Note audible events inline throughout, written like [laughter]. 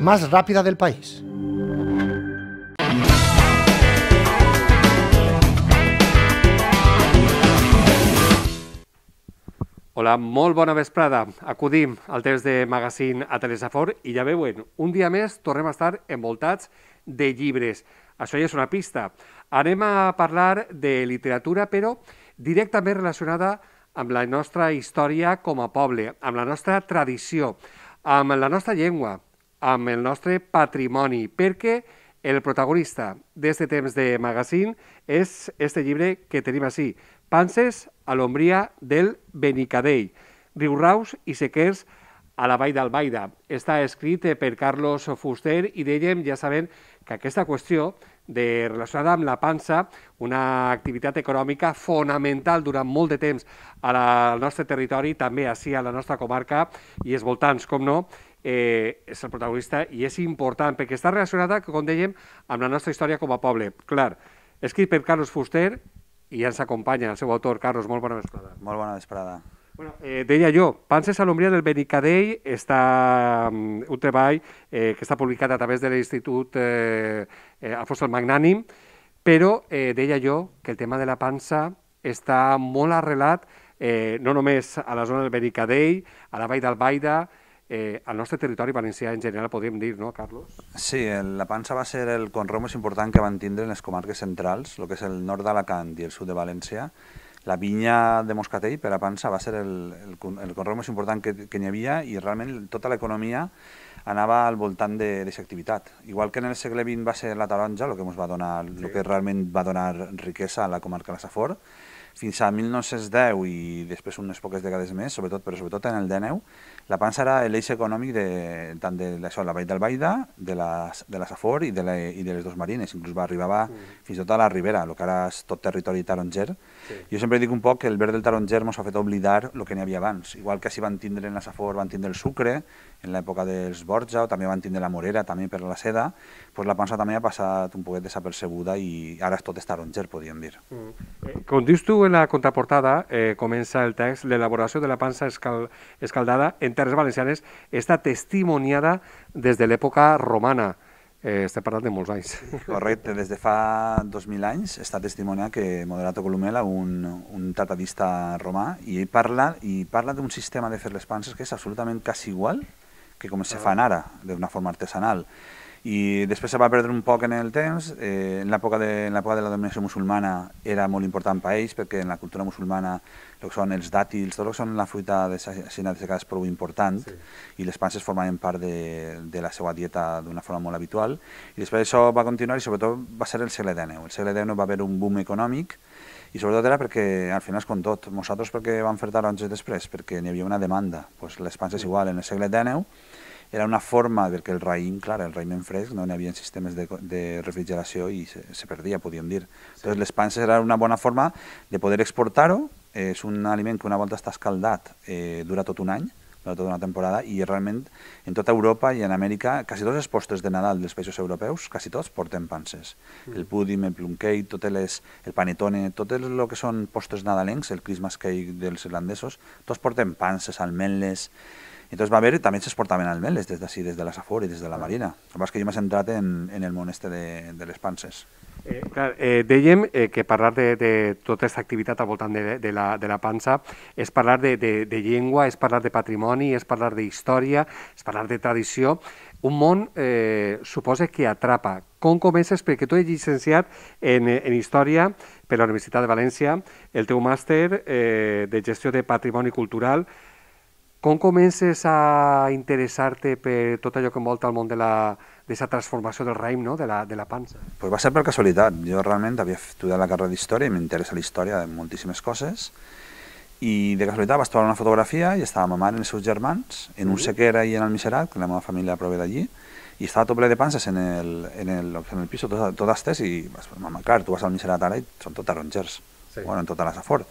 más rápida del país. Hola, molt bona vesprada. Acudim al temps de magazín a Telesafor i ja veuen, un dia més tornem a estar envoltats de llibres. Això ja és una pista. Anem a parlar de literatura, però directament relacionada amb la nostra història com a poble, amb la nostra tradició, amb la nostra llengua, amb el nostre patrimoni, perquè el protagonista d'este temps de magazine és este llibre que tenim així, Panses a l'ombria del Benicadell, riuraus i sequers a la vall d'Albaida. Està escrit per Carlos Fuster i dèiem, ja sabem, que aquesta qüestió de, relacionada amb la pansa, una activitat econòmica fonamental durant molt de temps al nostre territori, també així a la nostra comarca i els voltants, com no, eh, és el protagonista i és important perquè està relacionada, com dèiem, amb la nostra història com a poble. Clar, escrit per Carlos Fuster i ja ens acompanya el seu autor. Carlos, molt bona vesprada. Molt bona vesprada. Bueno, eh, deia jo, Panses a l'ombria del Benicadell està um, un treball eh, que està publicat a través de l'Institut eh, eh, Afonso el Magnànim, però eh, deia jo que el tema de la pansa està molt arrelat eh, no només a la zona del Benicadell, a la vall d'Albaida, eh, al nostre territori valencià en general, podríem dir, no, Carlos? Sí, el, la pansa va ser el conreu més important que van tindre en les comarques centrals, el que és el nord d'Alacant i el sud de València. La vinya de Moscatell per a pansa va ser el, el, el conreu més important que, que n'hi havia i realment tota l'economia anava al voltant d'aquesta activitat. Igual que en el segle XX va ser la taronja, el que, va donar, sí. el que realment va donar riquesa a la comarca de la Safor, fins a 1910 i després unes poques dècades més, sobretot però sobretot en el Deneu, la PAN serà l'eix econòmic de, tant de això, la Vall d'Albaida, de, les, de la Safor i de, la, i de les dos marines. Inclús va arribar va, mm. fins tot a la Ribera, el que ara és tot territori taronger. Sí. Jo sempre dic un poc que el verd del taronger ens ha fet oblidar el que n'hi havia abans. Igual que si van tindre en la Safor, van tindre el sucre, en l'època dels Borja, o també van tindre la morera, també per la seda, pues la pansa també ha passat un poquet desapercebuda i ara és tot és taronger, podríem dir. Mm. Eh, com dius tu en la contraportada, eh, comença el text, l'elaboració de la pansa escal, escaldada en Terres Valencianes està testimoniada des de l'època romana. Eh, estem parlant de molts anys. Correcte, des de fa 2.000 anys està testimoniat que Moderato Columela, un, un tratadista romà, i ell parla, i parla d'un sistema de fer les panses que és absolutament quasi igual que com se ah. fan ara, d'una forma artesanal i després se va perdre un poc en el temps. Eh, en l'època de, de la dominació musulmana era molt important per ells, perquè en la cultura musulmana el que són els dàtils, tot el que són la fruita de Xina de és prou important, sí. i les panses formaven part de, de la seva dieta d'una forma molt habitual. I després això va continuar i sobretot va ser el segle XIX. El segle XIX va haver un boom econòmic, i sobretot era perquè al final és com tot, nosaltres perquè vam fer taronges després, perquè n'hi havia una demanda, pues les panses igual, en el segle XIX era una forma del que el raïm, clar, el raïm en fresc, no hi havia sistemes de, de refrigeració i se, se perdia, podíem dir. Sí. Entonces, les panses era una bona forma de poder exportar-ho, és un aliment que una volta està escaldat eh, dura tot un any, dura tota una temporada, i realment en tota Europa i en Amèrica, quasi tots els postres de Nadal dels països europeus, quasi tots porten panses. Mm. El pudim, el plum cake, totes les, el panetone, tot el que són postres nadalencs, el Christmas cake dels irlandesos, tots porten panses, almenles, Entonces va a haber, también se exportaven almeles desde así, desde la Safor y desde la Marina. Lo que yo me que jo m'he centrat en, en el món este de, de les panses. Eh, clar, eh, dèiem eh, que parlar de, de tota aquesta activitat al voltant de, de, la, de la pansa és parlar de, de, de llengua, és parlar de patrimoni, és parlar d'història, és parlar de tradició, un món eh, suposa que atrapa. Com comences? Perquè tu ets llicenciat en, en Història per la Universitat de València, el teu màster eh, de Gestió de Patrimoni Cultural, com comences a interessar-te per tot allò que envolta el món de la, d'aquesta transformació del raïm, no? de, la, de la pansa? Pues va ser per casualitat. Jo realment havia estudiat la carrera d'història i m'interessa la història de moltíssimes coses. I de casualitat vaig trobar una fotografia i estava ma mare i els seus germans en un mm-hmm. sequera i en el Miserat, que la meva família prové d'allí, i estava tot ple de panses en el, en el, en el piso, totes, tot estès, i vas, mama, clar, tu vas al Miserat ara i són tot tarongers, sí. bueno, en tota la Safor.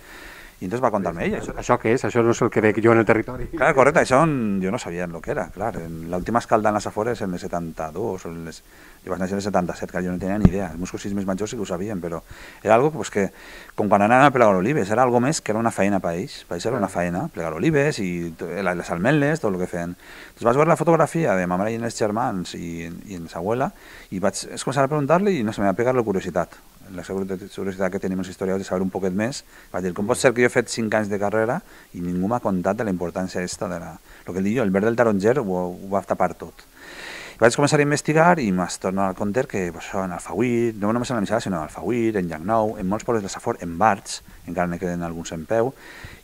I entonces va contar-me ella. Això, això què és? Això no és el que veig jo en el territori. Clar, correcte, això en, jo no sabia el que era, clar. L'última escalda en les afores en el 72, o en les, jo vaig néixer en el 77, que jo no tenia ni idea. Els músculs més majors sí que ho sabien, però era algo pues, que, com quan anaven a plegar olives, era algo més que era una feina per ells. Per ells era una feina, plegar olives i les almenles, tot el que feien. Entonces vaig veure la fotografia de ma mare i els germans i, i en sa abuela i vaig començar a preguntar-li i no se me va pegar la curiositat la seguretat que tenim els historiadors de saber un poquet més, va dir, com pot ser que jo he fet 5 anys de carrera i ningú m'ha contat de la importància aquesta de la... El que dic jo, el verd del taronger ho, ho va tapar tot. I vaig començar a investigar i m'has tornat a compte que pues, això, en Alfauir, no només en la Missada, sinó en Alfauir, en Llagnou, en molts pobles de Safor, en Barts, encara n'hi queden alguns en peu,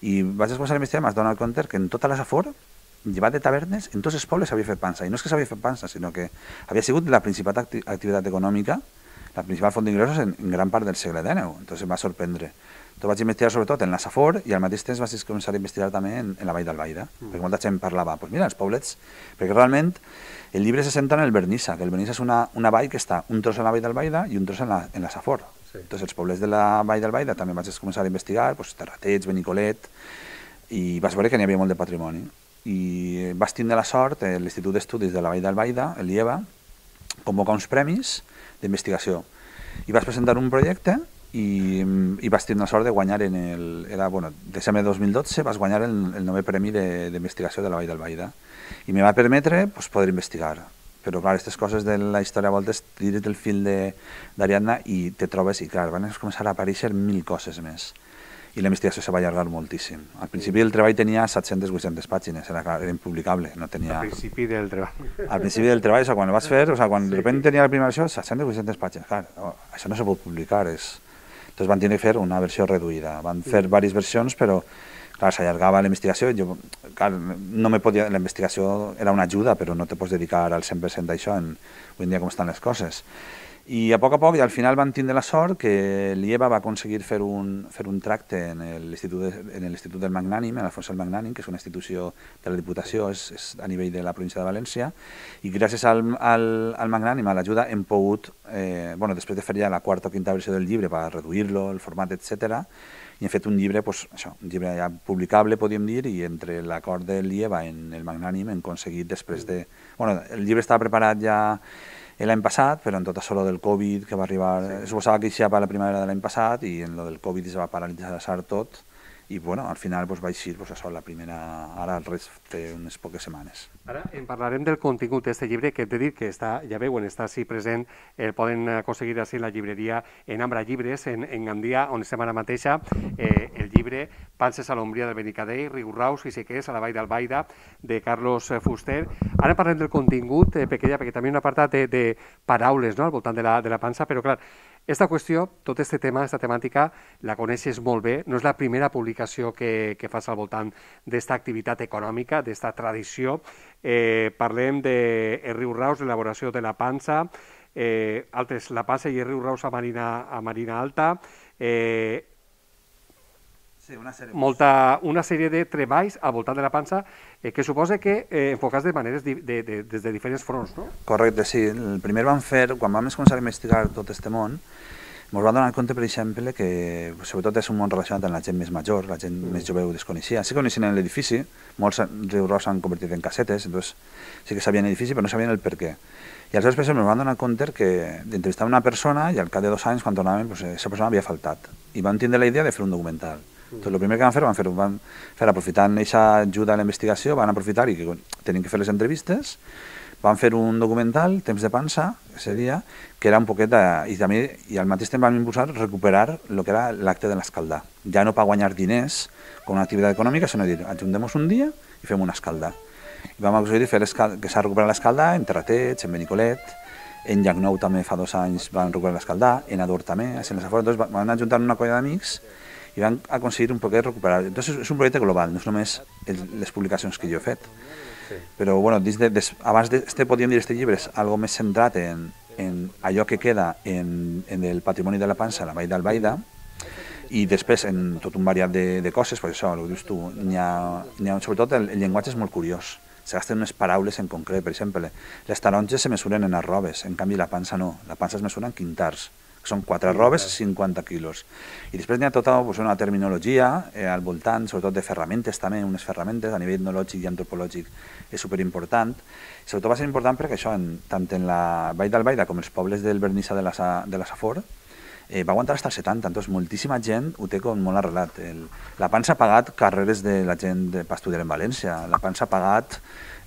i vaig començar a investigar i m'has tornat a compte que en tota la Safor llevat de tavernes, en tots els pobles s'havia fet pansa. I no és que s'havia fet pansa, sinó que havia sigut la principal activitat econòmica la principal font d'ingressos en, en gran part del segle XIX, entonces em va sorprendre. Tot vaig investigar sobretot en la Safor i al mateix temps vaig començar a investigar també en, en la Vall d'Albaida, mm. perquè molta gent parlava, pues mira, els poblets, perquè realment el llibre se centra en el Bernissa, que el Bernissa és una, una vall que està un tros en la Vall d'Albaida i un tros en la, en la Safor. Sí. Entonces els pobles de la Vall d'Albaida també vaig començar a investigar, pues, Terratets, Benicolet, i vas veure que n'hi havia molt de patrimoni. I eh, vas tindre la sort, eh, l'Institut d'Estudis de la Vall d'Albaida, el IEVA, convocar uns premis d'investigació. I vas presentar un projecte i, i vas tenir la sort de guanyar en el... Era, bueno, desembre de 2012 vas guanyar el, el nou premi d'investigació de, de la Vall d'Albaida. I me va permetre pues, poder investigar. Però, clar, aquestes coses de la història a voltes tires el fil d'Ariadna i te trobes, i clar, van començar a aparèixer mil coses més i la investigació se va allargar moltíssim. Al principi el treball tenia 700-800 pàgines, era, era impublicable. No tenia... Al principi del treball. Al principi del treball, o sigui, quan el vas fer, o sigui, quan de repente tenia la primera versió, 700-800 pàgines. Clar, això no se pot publicar, és... Entonces van tenir que fer una versió reduïda. Van fer diverses versions, però clar, s'allargava la investigació, jo, clar, no me podia, la investigació era una ajuda, però no te pots dedicar al 100% d'això en, avui en dia com estan les coses. I a poc a poc, i al final van tindre la sort que l'IEVA va aconseguir fer un, fer un tracte en l'Institut del Magnànim, en Alfons el Magnànim, que és una institució de la Diputació, és, és a nivell de la província de València, i gràcies al, al, al Magnànim, a l'ajuda, hem pogut, eh, bueno, després de fer ja la quarta o quinta versió del llibre, per reduir-lo, el format, etc i hem fet un llibre, pues, això, un llibre ja publicable, podríem dir, i entre l'acord de l'IEVA en el Magnànim hem aconseguit després de... Bueno, el llibre estava preparat ja l'any passat, però en tot això del Covid que va arribar, sí. suposava que havia per la primavera de l'any passat i en lo del Covid es va paralitzar tot i bueno, al final pues, vaig ser pues, això, la primera, ara el rest té unes poques setmanes. Ara en parlarem del contingut d'aquest llibre, que hem de dir que està, ja veuen, està així present, el poden aconseguir així la llibreria en Ambra Llibres, en, en Gandia, on estem ara mateixa, eh, el llibre Panses a l'ombria del Benicadell, Rigurraus i és, a la Vall d'Albaida, de Carlos Fuster. Ara parlem del contingut, eh, perquè, perquè també hi ha un apartat de, de paraules no?, al voltant de la, de la pansa, però clar, esta qüestió, tot aquest tema, aquesta temàtica, la coneixes molt bé. No és la primera publicació que, que fas al voltant d'esta activitat econòmica, d'esta tradició. Eh, parlem de el riu Raus, l'elaboració de la pansa, eh, altres, la passa i el riu Raus a Marina, a Marina Alta, eh, Sí, una, sèrie molta, una sèrie de treballs al voltant de la pansa eh, que suposa que eh, enfocats de maneres di, de, de, des de diferents fronts, no? Correcte, sí. El primer vam fer, quan vam començar a investigar tot este món, ens vam donar compte, per exemple, que sobretot és un món relacionat amb la gent més major, la gent mm. més jove ho desconeixia. Sí que coneixien l'edifici, molts rigorosos s'han convertit en casetes, doncs sí que sabien l'edifici, però no sabien el per què. I aleshores, per exemple, ens vam donar compte que d'entrevistar una persona i al cap de dos anys, quan tornàvem, doncs, eh, aquesta persona havia faltat. I vam tindre la idea de fer un documental. Entonces, lo primer que van fer, van fer, van fer aprofitant aquesta ajuda a la investigació, van aprofitar i que tenim que fer les entrevistes, van fer un documental, Temps de pansa, ese dia, que era un poquet de, i, també, i al mateix temps vam impulsar recuperar el que era l'acte de l'escaldar. Ja no per guanyar diners com una activitat econòmica, sinó dir, ajuntem un dia i fem una escalda. I vam aconseguir fer que s'ha recuperat l'escaldar en Terratets, en Benicolet, en Llagnou també fa dos anys van recuperar l'escaldar, en Ador també, en les Afores, doncs van ajuntar una colla d'amics i vam aconseguir un poquet recuperar. Entonces és un projecte global, no és només el, les publicacions que jo he fet. Però bueno, dins de, des, abans d'este, podíem dir, este llibre és algo més centrat en, en allò que queda en, en el patrimoni de la pansa, la vall d'Albaida, i després en tot un variat de, de coses, per això, el que dius tu, ha, ha, sobretot el, el llenguatge és molt curiós, se gasten unes paraules en concret, per exemple, les taronges se mesuren en arrobes, en canvi la pansa no, la pansa es mesura en quintars, que són quatre robes, 50 quilos. I després n'hi ha tota pues, una terminologia eh, al voltant, sobretot de ferramentes també, unes ferramentes a nivell etnològic i antropològic és superimportant. Sobretot va ser important perquè això, en, tant en la Vall d'Albaida com els pobles del Bernissa de la, de la Safor, eh, va aguantar fins als 70, doncs moltíssima gent ho té com molt arrelat. El, la Pansa s'ha pagat carreres de la gent de estudiar en València, la Pansa s'ha pagat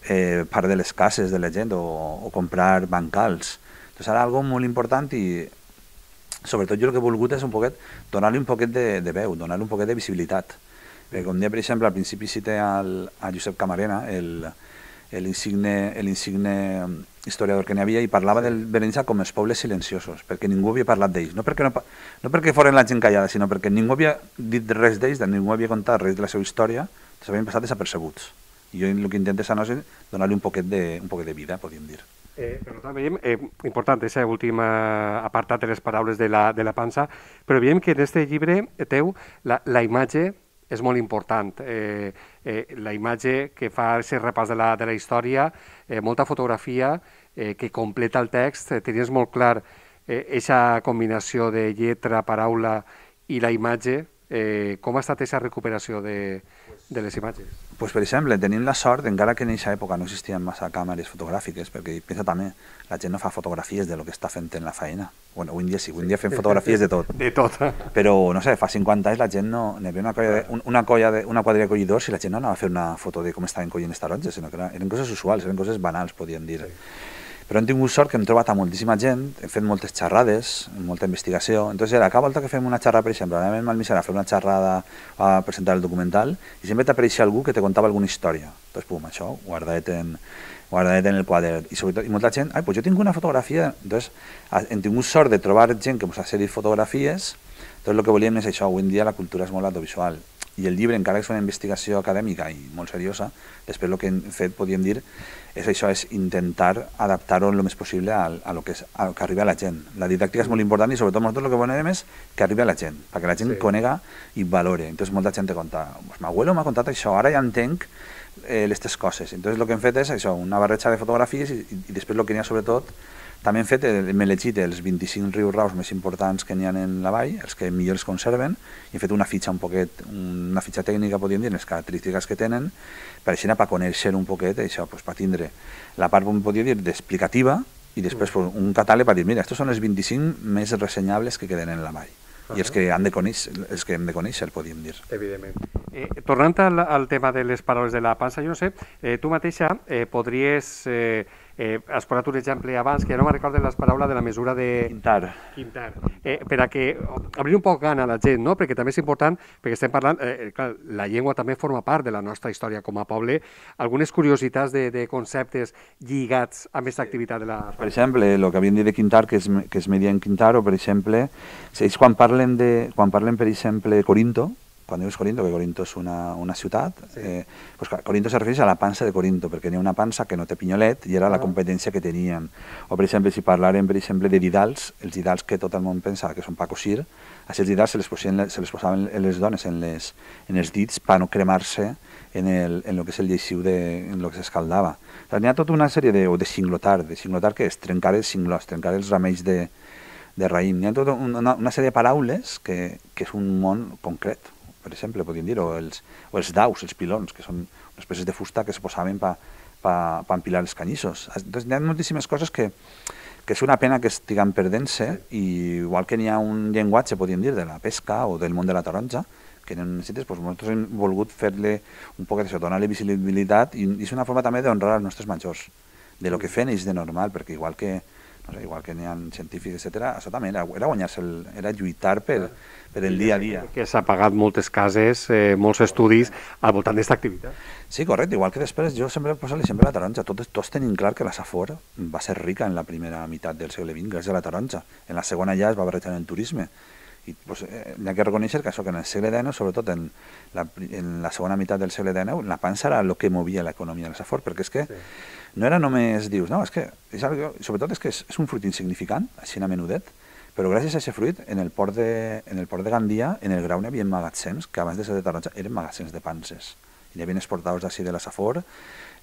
eh, part de les cases de la gent o, o comprar bancals. Doncs ara algo molt important i sobretot jo el que he volgut és un poquet donar-li un poquet de, de veu, donar-li un poquet de visibilitat. Perquè com deia, per exemple, al principi cité al, a Josep Camarena, l'insigne historiador que n'hi havia, i parlava del Berenjà com els pobles silenciosos, perquè ningú havia parlat d'ells. No, perquè no, no perquè foren la gent callada, sinó perquè ningú havia dit res d'ells, ningú havia contat res de la seva història, s'havien passat desapercebuts. I jo el que intento és donar-li un, poquet de, un poquet de vida, podríem dir. Eh, per tant, veiem, eh, important, aquest últim apartat de les paraules de la, de la pansa, però veiem que en aquest llibre teu la, la imatge és molt important. Eh, eh, la imatge que fa aquest repàs de la, de la història, eh, molta fotografia eh, que completa el text, eh, tenies molt clar aquesta eh, combinació de lletra, paraula i la imatge, eh, com ha estat aquesta recuperació de, de les imatges? pues, per exemple, tenim la sort, encara que en aquesta època no existien massa càmeres fotogràfiques, perquè pensa també, la gent no fa fotografies de lo que està fent en la feina. Bueno, avui en dia sí, avui en dia fem fotografies de tot. De tot. Però, no sé, fa 50 anys la gent no... N'hi havia una colla, de, una, colla de, una quadrilla de collidors i la gent no anava a fer una foto de com estaven collint les taronges, sinó que era, eren coses usuals, eren coses banals, podíem dir. Sí però hem tingut sort que hem trobat a moltíssima gent, hem fet moltes xerrades, molta investigació, entonces era cada volta que fem una xerrada, per exemple, anem al Misera a fer una xerrada a presentar el documental i sempre t'apareixia algú que te contava alguna història. Entonces, pum, això, guardadet en, guardadet en el quadern. I, sobretot, i molta gent, ai, pues jo tinc una fotografia. Entonces, hem tingut sort de trobar gent que ens ha cedit fotografies, tot el que volíem és això, avui en dia la cultura és molt audiovisual i el llibre, encara que és una investigació acadèmica i molt seriosa, després el que hem fet, podríem dir, és això, és intentar adaptar-ho el més possible a, a, lo que és, a lo que arriba a la gent. La didàctica és molt important i sobretot nosaltres el que volem és que arribi a la gent, perquè la gent sí. conega i valore. Entonces molta gent et conta, pues, ma abuelo m'ha contat això, ara ja entenc eh, aquestes coses. Entonces el que hem fet és això, una barreja de fotografies i, i després el que n'hi ha sobretot també hem fet, eh, hem elegit els 25 rius raus més importants que n'hi ha en la vall, els que millor es conserven, i hem fet una fitxa un poquet, una fitxa tècnica, podríem dir, les característiques que tenen, per així anar per conèixer un poquet això, pues, per tindre la part, podria dir, d'explicativa, i després pues, un catàleg per dir, mira, estos són els 25 més ressenyables que queden en la vall. Uh -huh. i els que, han de conèixer, els que hem de conèixer, podríem dir. Evidentment. Eh, tornant al, al tema de les paraules de la pansa, Josep, eh, tu mateixa eh, podries eh, Eh, has posat un exemple abans, que no me'n recordo les paraules de la mesura de... Quintar. Quintar. Eh, per a que obrir un poc gana a la gent, no? perquè també és important, perquè estem parlant, eh, eh clar, la llengua també forma part de la nostra història com a poble. Algunes curiositats de, de conceptes lligats a aquesta activitat de la... Per exemple, el que havien dit de Quintar, que es, que es media en Quintar, o per exemple, és quan parlen, de, quan parlen per exemple, Corinto, quan dius Corinto, que Corinto és una, una ciutat, sí. eh, pues, clar, Corinto se refereix a la pansa de Corinto, perquè n'hi ha una pansa que no té pinyolet i era ah. la competència que tenien. O, per exemple, si parlarem, per exemple, de didals, els didals que tot el món pensa que són pa cosir, a aquests didals se les, posien, se les posaven les dones en, les, en els dits per no cremar-se en el, en lo que és el lleixiu, de, en lo que s'escaldava. O sigui, n'hi ha tota una sèrie de, o de singlotar, de singlotar que és trencar els singlots, trencar els ramells de, de raïm. Hi ha tota una, una sèrie de paraules que, que és un món concret per exemple, podríem dir, o els, o els daus, els pilons, que són unes peces de fusta que se posaven per pa, pa empilar els canyissos. Entonces, hi ha moltíssimes coses que, que és una pena que estiguen perdent-se, i igual que n'hi ha un llenguatge, podríem dir, de la pesca o del món de la taronja, que en necessites, doncs nosaltres hem volgut fer-li un poc d'això, donar-li visibilitat, i és una forma també d'honrar els nostres majors, de lo que fent ells de normal, perquè igual que, o sé, igual que n'hi ha científics, etc. Això també era, era guanyar-se, era lluitar per, per el dia a dia. Que s'ha pagat moltes cases, eh, molts estudis al voltant d'aquesta activitat. Sí, correcte, igual que després jo sempre poso l'exemple de la taronja. Tots, tots tenim clar que la Safor va ser rica en la primera meitat del segle XX gràcies a la taronja. En la segona ja es va barrejar el turisme i pues, eh, hi ha que reconèixer que això que en el segle XIX, sobretot en la, en la segona meitat del segle XIX, la pansa era el que movia l'economia de la Safor, perquè és que sí no era només, dius, no, és que, és algo, sobretot és que és, és un fruit insignificant, així a menudet, però gràcies a aquest fruit, en el port de, en el port de Gandia, en el grau n'hi havia magatzems, que abans de ser de Taronja eren magatzems de panses. I n'hi havia exportadors d'ací de la Safor,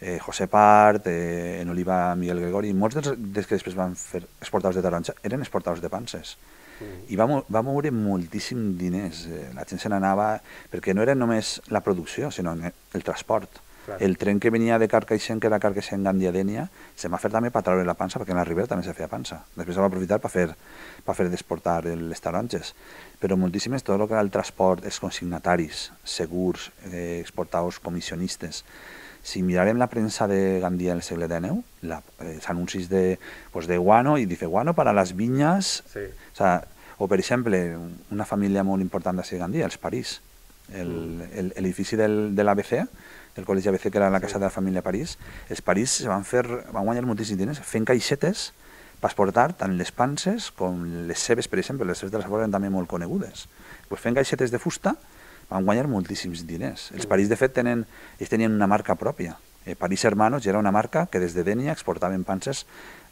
eh, José Part, eh, en Oliva Miguel Gregori, molts dels, dels que després van fer exportadors de taronja eren exportadors de panses. Mm. I va, va moure moltíssim diners. Eh, la gent se n'anava perquè no era només la producció, sinó el transport. Clar. El tren que venia de Carcaixent, que era carcaixent Dènia, se m'ha fet també per treure la pansa, perquè en la Ribera també se feia pansa. Després s'ha va aprofitar per fer, per fer d'exportar les taronges. Però moltíssimes, tot el que era el transport, els consignataris, segurs, eh, exportadors, comissionistes, si mirarem la premsa de Gandia del segle XIX, la, eh, els anuncis de, pues de guano i dice guano para las viñas, sí. o, sea, o per exemple una família molt important de Gandia, els París, l'edifici mm. el, el, del, de l'ABC, del col·legi ABC, que era la casa de la família París, els París se van, fer, van guanyar moltíssims diners fent caixetes per exportar tant les panses com les cebes, per exemple, les cebes de les Afores eren també molt conegudes. Pues fent caixetes de fusta van guanyar moltíssims diners. Els París, de fet, tenen, ells tenien una marca pròpia. Eh, París Hermanos ja era una marca que des de Dènia exportaven panses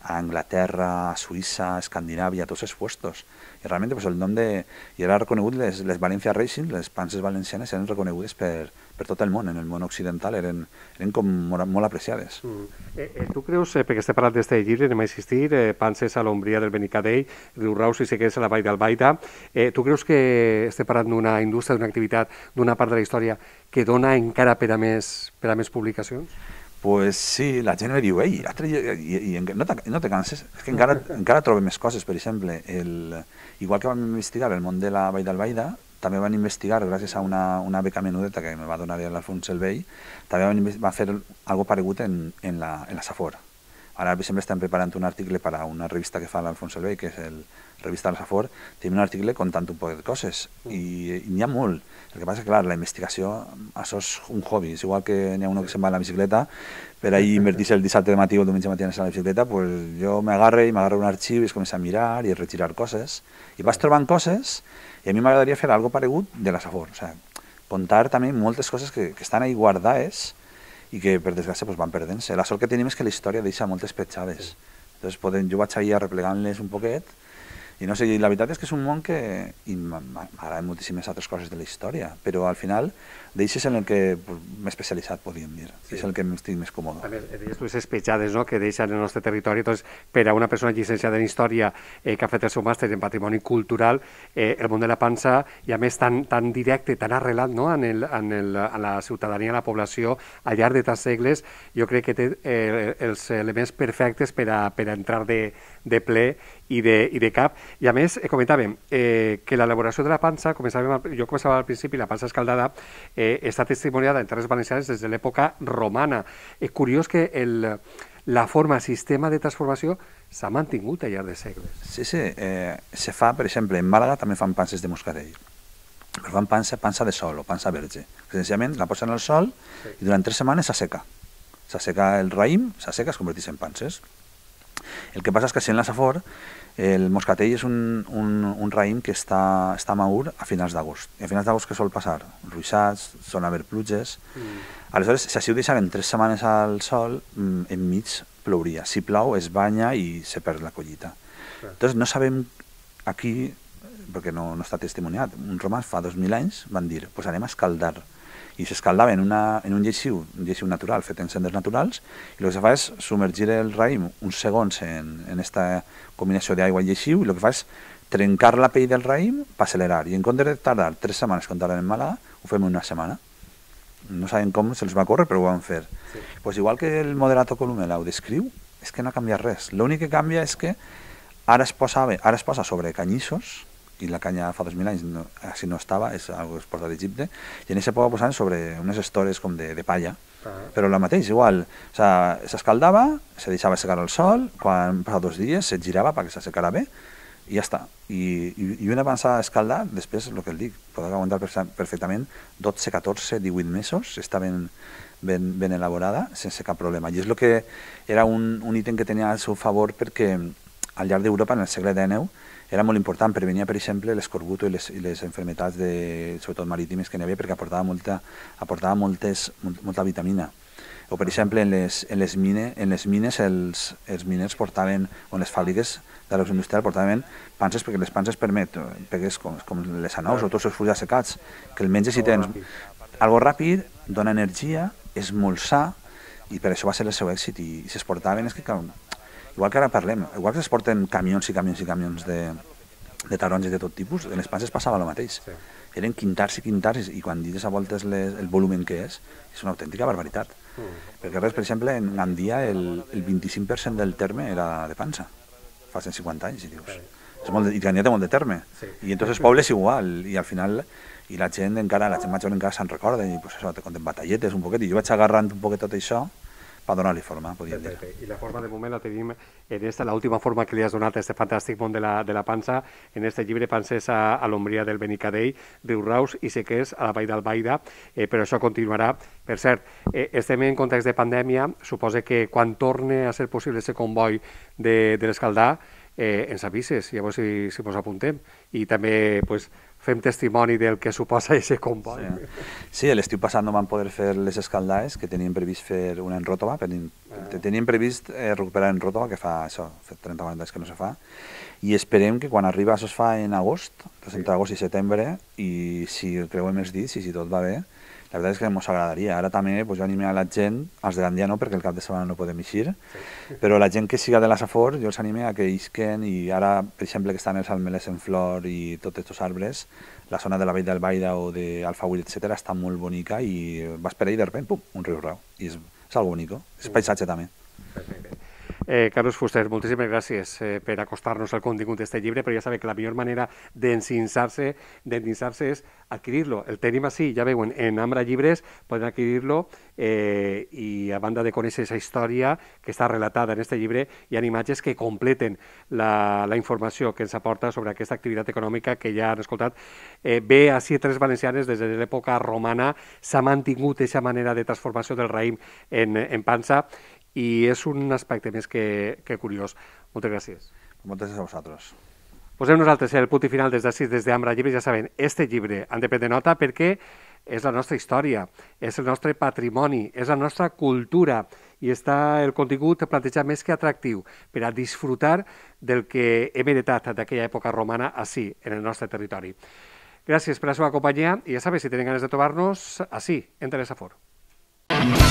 a Anglaterra, a Suïssa, a Escandinàvia, a tots els puestos. I realment pues, el nom de... I era reconegut les, les Valencia Racing, les panses valencianes eren reconegudes per, per tot el món, en el món occidental, eren, eren com molt, molt apreciades. Mm. Eh, eh, tu creus, eh, perquè estem parlant d'este llibre, anem a insistir, eh, Panses a l'ombria del Benicadell, Riu Raus i Seguers a la Vall d'Albaida, eh, tu creus que estem parlant d'una indústria, d'una activitat, d'una part de la història que dona encara per a més, per a més publicacions? pues sí, la gent diu, ei, altre, i, i, i, no, te, no te canses, és que encara, [laughs] encara trobem més coses, per exemple, el, igual que vam investigar el món de la Vall d'Albaida, també van investigar, gràcies a una, una beca menudeta que me va donar l'Alfons el Vell, també van, va fer algo paregut en, en, la, en la Safor. Ara, sempre exemple, estem preparant un article per a una revista que fa l'Alfons el Vell, que és el revista de la Safor, tenim un article contant un poc de coses, i, i n'hi ha molt. El que passa és que, clar, la investigació, això és un hobby, és igual que n'hi ha un que se'n va a la bicicleta, per ahir invertís el dissabte de matí o el diumenge matí a la bicicleta, pues jo m'agarre i m'agarro un arxiu i es comença a mirar i a retirar coses, i vas trobant coses i a mi m'agradaria fer algo paregut de la Safor, o sigui, contar també moltes coses que, que estan ahí guardades i que, per desgràcia, pues, van perdent-se. La sort que tenim és que la història deixa moltes petjades. Entonces, poden, jo vaig ahir arreplegant-les un poquet i no sé, i la veritat és que és un món que m'agraden moltíssimes altres coses de la història, però al final D'això és en el que m'he especialitzat, podríem dir. Sí. És el que estic més còmode. A més, deies les petjades no?, que deixen el nostre territori. Doncs, per a una persona llicenciada en Història eh, que ha fet el seu màster en Patrimoni Cultural, eh, el món de la pansa, i a més tan, tan directe, tan arrelat no? en, el, en, el, en la ciutadania, en la població, al llarg de tants segles, jo crec que té eh, els elements perfectes per a, per a entrar de, de ple i de, i de cap. I a més, eh, comentàvem eh, que l'elaboració de la pansa, jo començava al principi, la pansa escaldada, eh, está testimoniada en Terres Valencianes desde l'època romana. Eh, curiós que el, la forma sistema de transformació s'ha mantingut al llarg de segles. Sí, sí. Eh, se fa, per exemple, en Màlaga també fan panses de moscatell. Però fan pansa, pansa de sol o pansa verge. Precisament la posen al sol sí. i durant tres setmanes s'asseca. S'asseca el raïm, s'asseca, es converteix en panses. El que passa és que sent la safor, el moscatell és un, un, un raïm que està, està maur a finals d'agost. I a finals d'agost què sol passar? Ruixats, sol haver pluges... Mm. Aleshores, si així ho deixaren tres setmanes al sol, mm, enmig plouria. Si plou, es banya i se perd la collita. Clar. Entonces, no sabem aquí, perquè no, no està testimoniat, un romans fa 2.000 anys van dir, pues anem a escaldar i s'escaldava en, una, en un lleixiu, un lleixiu natural fet en cendres naturals, i el que fa és submergir el raïm uns segons en, en esta combinació d'aigua i lleixiu, i el que fa és trencar la pell del raïm per accelerar, i en comptes de tardar tres setmanes quan tarden malà, ho fem en una setmana. No sabem com se'ls va córrer, però ho vam fer. Sí. Pues igual que el moderato Columela ho descriu, és que no ha canviat res. L'únic que canvia és que ara es posava, ara es posa sobre canyissos, i la canya fa 2.000 anys no, eh, si no estava, és algo que es porta d'Egipte, i en aquesta poca posant sobre unes estores com de, de palla, ah. però la mateix, igual, o sigui, s'escaldava, se deixava secar al sol, quan passava dos dies se girava perquè s'assecara bé, i ja està. I, i, i una avançada a escaldar, després, el que el dic, pot aguantar perfectament 12, 14, 18 mesos, està ben, ben, ben elaborada, sense cap problema. I és el que era un, un ítem que tenia al seu favor perquè al llarg d'Europa, en el segle XIX, era molt important, prevenia, per exemple, l'escorbuto i, les, i les enfermetats, de, sobretot marítimes, que n'hi havia, perquè aportava, molta, aportava moltes, molta vitamina. O, per exemple, en les, en les, mine, en les mines, els, els miners portaven, o en les fàbriques de l'agroindustrial portaven panses, perquè les panses permet, és eh, com, com les anous o tots els fulls assecats, que el menges i tens... Algo ràpid, dona energia, és molt sa, i per això va ser el seu èxit, i, i s'exportaven, és que clar, Igual que ara parlem, igual que es porten camions i camions i camions de, de taronges de tot tipus, en les panses passava el mateix. Sí. Eren quintars i quintars, i quan dites a voltes les, el volumen que és, és una autèntica barbaritat. Mm. Perquè res, per exemple, en Gandia el, el 25% del terme era de pansa, fa 150 anys, i dius. Sí. És molt de, I Gandia té molt de terme. Sí. I entonces pobles igual, i al final i la gent encara, la gent major encara se'n recorda, i pues, això, te conten batalletes un poquet, i jo vaig agarrant un poquet tot això, per donar-li forma, podríem dir. I la forma de moment la tenim en esta, la última forma que li has donat a este fantàstic món de la, de la pansa, en este llibre pansès a, a l'ombria del Benicadell, Raus i Sequers a la Vall d'Albaida, eh, però això continuarà. Per cert, eh, estem en context de pandèmia, suposa que quan torne a ser possible aquest comboi de, de l'escaldar, eh, ens avises, llavors si, si mos apuntem. I també pues, fem testimoni del que suposa ese comboi. Sí, sí l'estiu passat no vam poder fer les escaldades, que teníem previst fer una en Ròtova, teníem, ah. teníem previst eh, recuperar en Ròtova, que fa això, 30 o 40 anys que no se fa, i esperem que quan arriba això es fa en agost, doncs entre agost i setembre, i si creuem els dits i si tot va bé, la veritat és que ens agradaria. Ara també pues, jo animo a la gent, als de Gandia no, perquè el cap de setmana no podem eixir, sí. però la gent que siga de la Safor, jo els anime a que isquen i ara, per exemple, que estan els almeles en flor i tots aquests arbres, la zona de la Vall d'Albaida Baida o d'Alfavull, etc està molt bonica i vas per i de repente, pum, un riu rau. I és, és algo bonico, és paisatge també. Perfecte. Eh, Carlos Fuster, moltíssimes gràcies eh, per acostar-nos al contingut d'aquest llibre, però ja sabeu que la millor manera d'endinsar-se d'endinsar-se és adquirir-lo. El tenim així, ja veuen, en Ambra Llibres, poden adquirir-lo eh, i a banda de conèixer aquesta història que està relatada en aquest llibre, hi ha imatges que completen la, la informació que ens aporta sobre aquesta activitat econòmica que ja han escoltat. Eh, ve a Tres Valencianes, des de l'època romana, s'ha mantingut aquesta manera de transformació del raïm en, en pansa i és un aspecte més que, que curiós. Moltes gràcies. Moltes gràcies a vosaltres. Posem nosaltres el punt i final des d'ací, des d'Ambra Llibre. Ja saben, este llibre han de prendre nota perquè és la nostra història, és el nostre patrimoni, és la nostra cultura i està el contingut plantejat més que atractiu per a disfrutar del que hem heretat d'aquella època romana ací, en el nostre territori. Gràcies per la seva companyia i ja sabeu, si tenen ganes de trobar-nos, ací, en Teresa Fort. Mm -hmm.